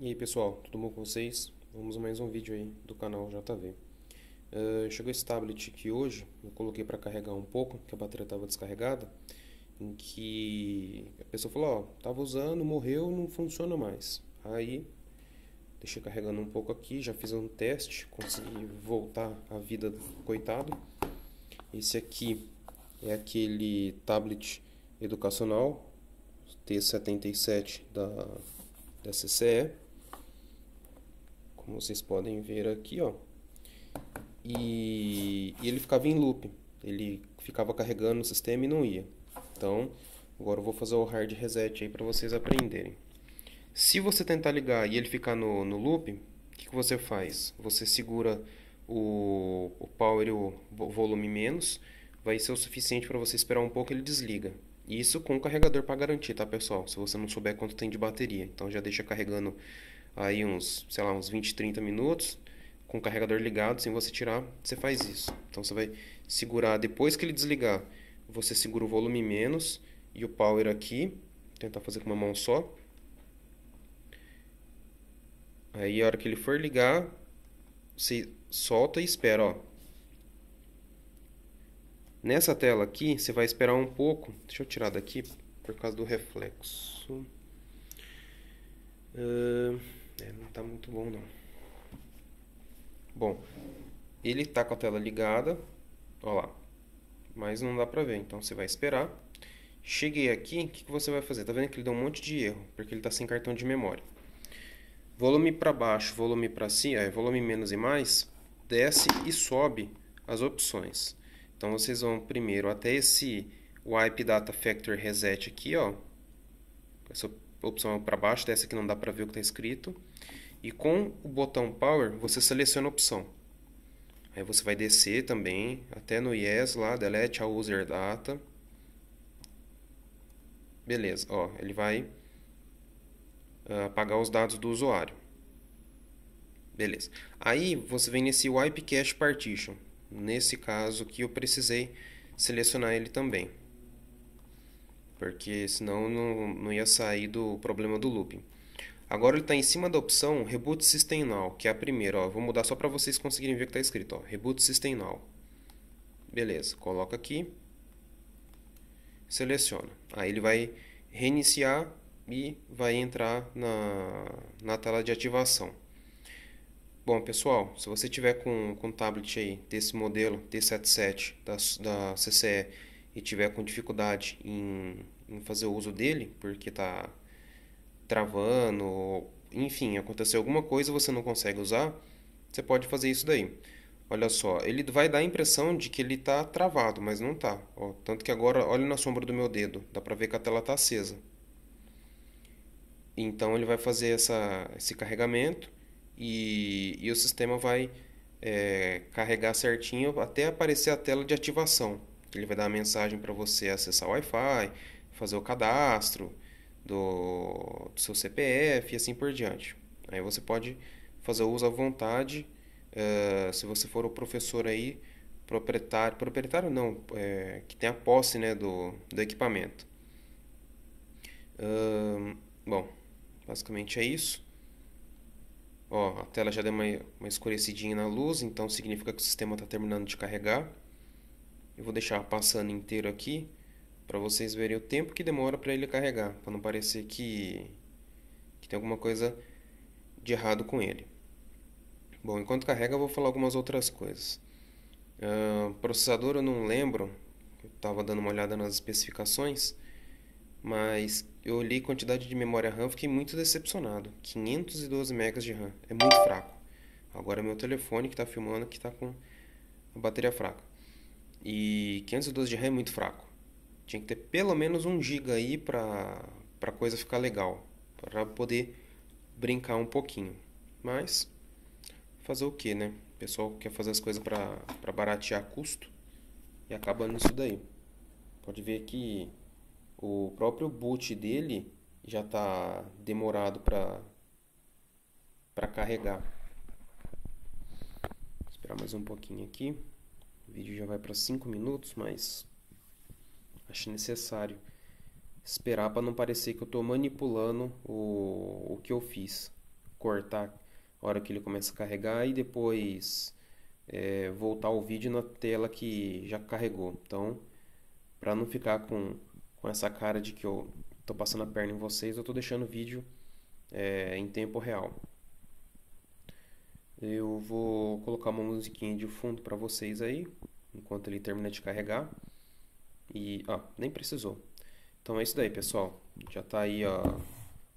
E aí pessoal, tudo bom com vocês? Vamos a mais um vídeo aí do canal JV. Uh, ah, chegou esse tablet aqui hoje, eu coloquei para carregar um pouco, que a bateria estava descarregada, em que a pessoa falou, ó, oh, tava usando, morreu, não funciona mais. Aí deixei carregando um pouco aqui, já fiz um teste, consegui voltar a vida do coitado. Esse aqui é aquele tablet educacional T77 da, da CCE como vocês podem ver aqui, ó. E, e ele ficava em loop, ele ficava carregando o sistema e não ia. Então, agora eu vou fazer o hard reset aí para vocês aprenderem. Se você tentar ligar e ele ficar no, no loop, o que, que você faz? Você segura o, o power e o volume menos, vai ser o suficiente para você esperar um pouco ele desliga. Isso com o carregador para garantir, tá pessoal? Se você não souber quanto tem de bateria. Então já deixa carregando aí uns, sei lá, uns 20, 30 minutos com o carregador ligado, sem você tirar, você faz isso. Então você vai segurar depois que ele desligar, você segura o volume menos e o power aqui, tentar fazer com uma mão só. Aí a hora que ele for ligar, você solta e espera, ó. Nessa tela aqui, você vai esperar um pouco. Deixa eu tirar daqui por causa do reflexo. Uh... É, não está muito bom não. Bom, ele está com a tela ligada, Olha lá, mas não dá para ver, então você vai esperar. Cheguei aqui, o que, que, você vai fazer? Tá vendo que ele deu um monte de erro, porque ele está sem cartão de memória. Volume para baixo, volume para cima, é, volume menos e mais, desce e sobe as opções. Então vocês vão primeiro até esse Wipe Data Factor Reset aqui, ó. Essa opção para baixo, dessa que não dá para ver o que está escrito. E com o botão Power, você seleciona a opção. Aí você vai descer também, até no Yes lá, Delete a User Data. Beleza, ó, ele vai ah, apagar os dados do usuário. Beleza. Aí você vem nesse Wipe Cache Partition. Nesse caso que eu precisei selecionar ele também porque senão não, não ia sair do problema do looping. Agora ele está em cima da opção Reboot System Now, que é a primeira. Ó, vou mudar só para vocês conseguirem ver o que está escrito. Ó, Reboot System Now. Beleza, coloca aqui. Seleciona. Aí ele vai reiniciar e vai entrar na, na tela de ativação. Bom, pessoal, se você tiver com, com um tablet aí desse modelo T77 da, da CCE e tiver com dificuldade em, em fazer o uso dele, porque está travando, enfim, aconteceu alguma coisa você não consegue usar, você pode fazer isso daí. Olha só, ele vai dar a impressão de que ele está travado, mas não está. Tanto que agora, olha na sombra do meu dedo, dá para ver que a tela está acesa. Então ele vai fazer essa, esse carregamento e, e o sistema vai é, carregar certinho até aparecer a tela de ativação. Ele vai dar uma mensagem para você acessar o Wi-Fi, fazer o cadastro do, do, seu CPF e assim por diante. Aí você pode fazer uso à vontade, uh, se você for o professor aí, proprietário, proprietário não, é, que tem a posse né, do, do equipamento. Uh, bom, basicamente é isso. Ó, a tela já deu uma, uma escurecidinha na luz, então significa que o sistema está terminando de carregar. Eu vou deixar passando inteiro aqui para vocês verem o tempo que demora para ele carregar, para não parecer que, que tem alguma coisa de errado com ele. Bom, enquanto carrega eu vou falar algumas outras coisas. Uh, processador eu não lembro, eu estava dando uma olhada nas especificações, mas eu olhei quantidade de memória RAM, fiquei muito decepcionado. 512 MB de RAM, é muito fraco. Agora meu telefone que está filmando que está com a bateria fraca. E 512 de RAM é muito fraco. Tinha que ter pelo menos 1 GB aí para para coisa ficar legal, para poder brincar um pouquinho. Mas fazer o que, né? O pessoal quer fazer as coisas para baratear custo e acaba nisso daí. Pode ver que o próprio boot dele já está demorado para para carregar. Vou esperar mais um pouquinho aqui vídeo já vai para 5 minutos, mas acho necessário esperar para não parecer que eu estou manipulando o, o que eu fiz. Cortar a hora que ele começa a carregar e depois é, voltar o vídeo na tela que já carregou. Então, para não ficar com, com essa cara de que eu estou passando a perna em vocês, eu estou deixando o vídeo é, em tempo real. Eu vou colocar uma musiquinha de fundo para vocês aí enquanto ele termina de carregar. E, ó, nem precisou. Então é isso daí, pessoal. Já está aí, ó,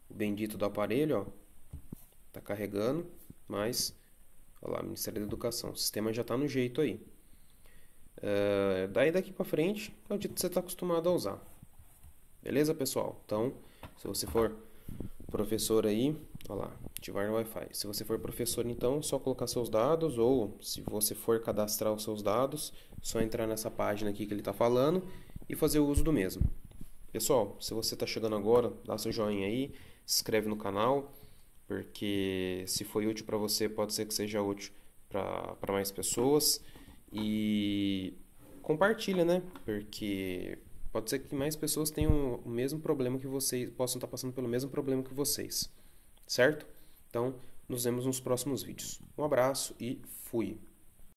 o bendito do aparelho, ó. Tá carregando, mas, olha lá, Ministério da Educação. O sistema já está no jeito aí. Uh, daí daqui para frente, é o jeito que você está acostumado a usar. Beleza, pessoal? Então, se você for professor aí, falar, ativar o Wi-Fi. Se você for professor, então, é só colocar seus dados ou se você for cadastrar os seus dados, só entrar nessa página aqui que ele está falando e fazer o uso do mesmo. Pessoal, se você está chegando agora, dá seu joinha aí, se inscreve no canal, porque se foi útil para você, pode ser que seja útil para mais pessoas. E compartilha, né? Porque pode ser que mais pessoas tenham o mesmo problema que vocês, possam estar tá passando pelo mesmo problema que vocês certo? Então, nos vemos nos próximos vídeos. Um abraço e fui!